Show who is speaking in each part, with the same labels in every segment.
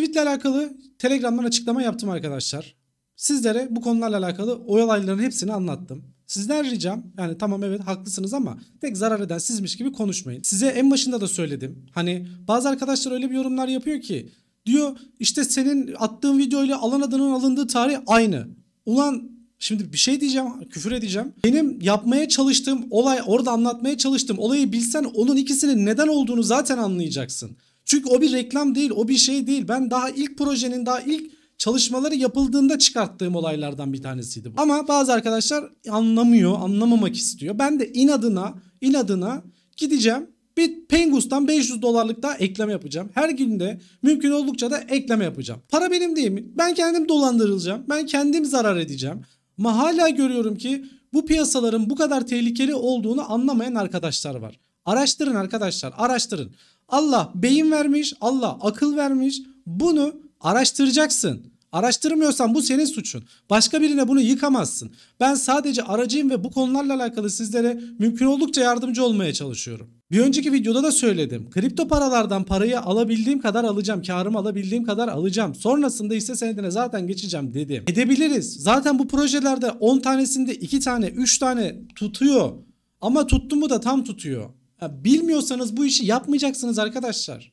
Speaker 1: tweetle alakalı Telegram'dan açıklama yaptım arkadaşlar. Sizlere bu konularla alakalı olayların hepsini anlattım. Sizden ricam yani tamam evet haklısınız ama tek zarar eden sizmiş gibi konuşmayın. Size en başında da söyledim. Hani bazı arkadaşlar öyle bir yorumlar yapıyor ki diyor işte senin attığın video ile alan adının alındığı tarih aynı. Ulan Şimdi bir şey diyeceğim, küfür edeceğim. Benim yapmaya çalıştığım olay, orada anlatmaya çalıştığım olayı bilsen onun ikisinin neden olduğunu zaten anlayacaksın. Çünkü o bir reklam değil, o bir şey değil. Ben daha ilk projenin daha ilk çalışmaları yapıldığında çıkarttığım olaylardan bir tanesiydi bu. Ama bazı arkadaşlar anlamıyor, anlamamak istiyor. Ben de inadına, inadına gideceğim bir Pengus'tan 500 dolarlık daha ekleme yapacağım. Her günde mümkün oldukça da ekleme yapacağım. Para benim değil mi? Ben kendim dolandırılacağım. Ben kendim zarar edeceğim. Ama hala görüyorum ki bu piyasaların bu kadar tehlikeli olduğunu anlamayan arkadaşlar var. Araştırın arkadaşlar araştırın. Allah beyin vermiş, Allah akıl vermiş. Bunu araştıracaksın. Araştırmıyorsan bu senin suçun. Başka birine bunu yıkamazsın. Ben sadece aracıyım ve bu konularla alakalı sizlere mümkün oldukça yardımcı olmaya çalışıyorum. Bir önceki videoda da söyledim. Kripto paralardan parayı alabildiğim kadar alacağım. Karımı alabildiğim kadar alacağım. Sonrasında hisse senedine zaten geçeceğim dedim. Edebiliriz. Zaten bu projelerde 10 tanesinde 2 tane 3 tane tutuyor. Ama tuttu mu da tam tutuyor bilmiyorsanız bu işi yapmayacaksınız arkadaşlar.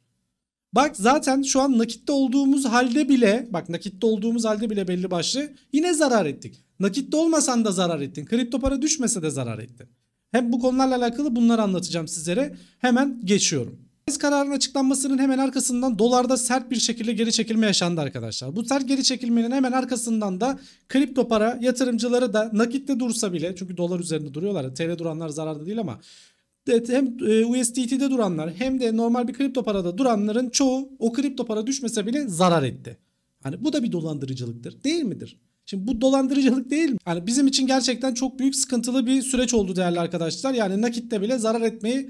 Speaker 1: Bak zaten şu an nakitte olduğumuz halde bile bak nakitte olduğumuz halde bile belli başlı yine zarar ettik. Nakitte olmasan da zarar ettin. Kripto para düşmese de zarar ettin. Hem bu konularla alakalı bunları anlatacağım sizlere. Hemen geçiyorum. Faiz kararının açıklanmasının hemen arkasından dolarda sert bir şekilde geri çekilme yaşandı arkadaşlar. Bu sert geri çekilmenin hemen arkasından da kripto para yatırımcıları da nakitte dursa bile çünkü dolar üzerinde duruyorlar. TL duranlar zararda değil ama Evet hem e, USDT'de duranlar hem de normal bir kripto parada duranların çoğu o kripto para düşmese bile zarar etti. Hani bu da bir dolandırıcılıktır değil midir? Şimdi bu dolandırıcılık değil mi? Yani bizim için gerçekten çok büyük sıkıntılı bir süreç oldu değerli arkadaşlar. Yani nakitte bile zarar etmeyi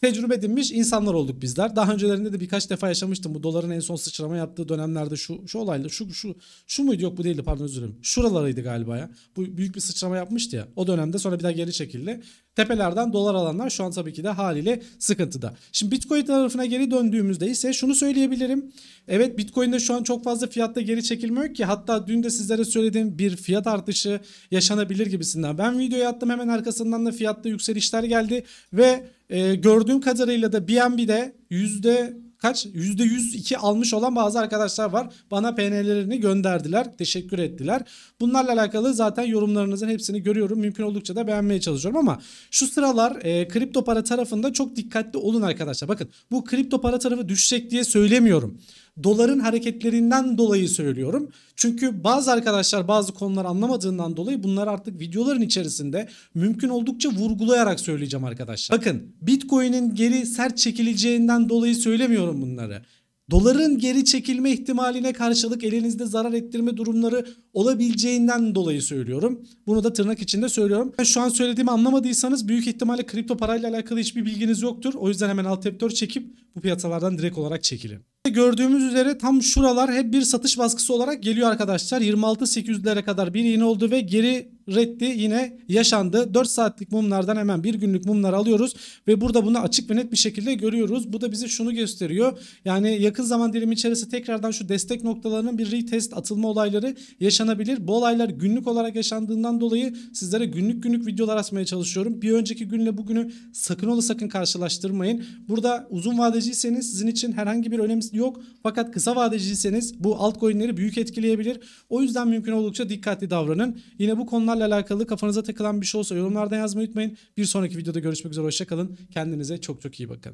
Speaker 1: tecrübe edinmiş insanlar olduk bizler. Daha öncelerinde de birkaç defa yaşamıştım. Bu doların en son sıçrama yaptığı dönemlerde şu şu olayda şu şu şu muydu yok bu değildi pardon özür dilerim. Şuralarıydı galiba ya. Bu büyük bir sıçrama yapmıştı ya. O dönemde sonra bir daha geri çekildi tepelerden dolar alanlar şu an tabii ki de haliyle sıkıntıda. Şimdi Bitcoin tarafına geri döndüğümüzde ise şunu söyleyebilirim. Evet Bitcoin'de şu an çok fazla fiyatta geri çekilmiyor ki hatta dün de sizlere söylediğim bir fiyat artışı yaşanabilir gibisinden. Ben videoyu attım hemen arkasından da fiyatta yükselişler geldi ve e, gördüğüm kadarıyla da BNB'de yüzde kaç %102 almış olan bazı arkadaşlar var. Bana PNL'lerini gönderdiler. Teşekkür ettiler. Bunlarla alakalı zaten yorumlarınızın hepsini görüyorum. Mümkün oldukça da beğenmeye çalışıyorum ama şu sıralar e, kripto para tarafında çok dikkatli olun arkadaşlar. Bakın bu kripto para tarafı düşecek diye söylemiyorum doların hareketlerinden dolayı söylüyorum. Çünkü bazı arkadaşlar bazı konular anlamadığından dolayı bunları artık videoların içerisinde mümkün oldukça vurgulayarak söyleyeceğim arkadaşlar. Bakın Bitcoin'in geri sert çekileceğinden dolayı söylemiyorum bunları. Doların geri çekilme ihtimaline karşılık elinizde zarar ettirme durumları olabileceğinden dolayı söylüyorum. Bunu da tırnak içinde söylüyorum. Şu an söylediğimi anlamadıysanız büyük ihtimalle kripto parayla alakalı hiçbir bilginiz yoktur. O yüzden hemen alt f çekip bu piyasalardan direkt olarak çekilin gördüğümüz üzere tam şuralar hep bir satış baskısı olarak geliyor arkadaşlar. 26.800'lere kadar bir iğne oldu ve geri reddi yine yaşandı. 4 saatlik mumlardan hemen bir günlük mumlar alıyoruz ve burada bunu açık ve net bir şekilde görüyoruz. Bu da bize şunu gösteriyor. Yani yakın zaman dilimi içerisinde tekrardan şu destek noktalarının bir retest atılma olayları yaşanabilir. Bu olaylar günlük olarak yaşandığından dolayı sizlere günlük günlük videolar asmaya çalışıyorum. Bir önceki günle bugünü sakın ola sakın karşılaştırmayın. Burada uzun vadeciyseniz sizin için herhangi bir önemi yok. Fakat kısa vadeciyseniz bu altcoin'leri büyük etkileyebilir. O yüzden mümkün oldukça dikkatli davranın. Yine bu konular bunlarla alakalı kafanıza takılan bir şey olsa yorumlardan yazmayı unutmayın. Bir sonraki videoda görüşmek üzere hoşçakalın. Kendinize çok çok iyi bakın.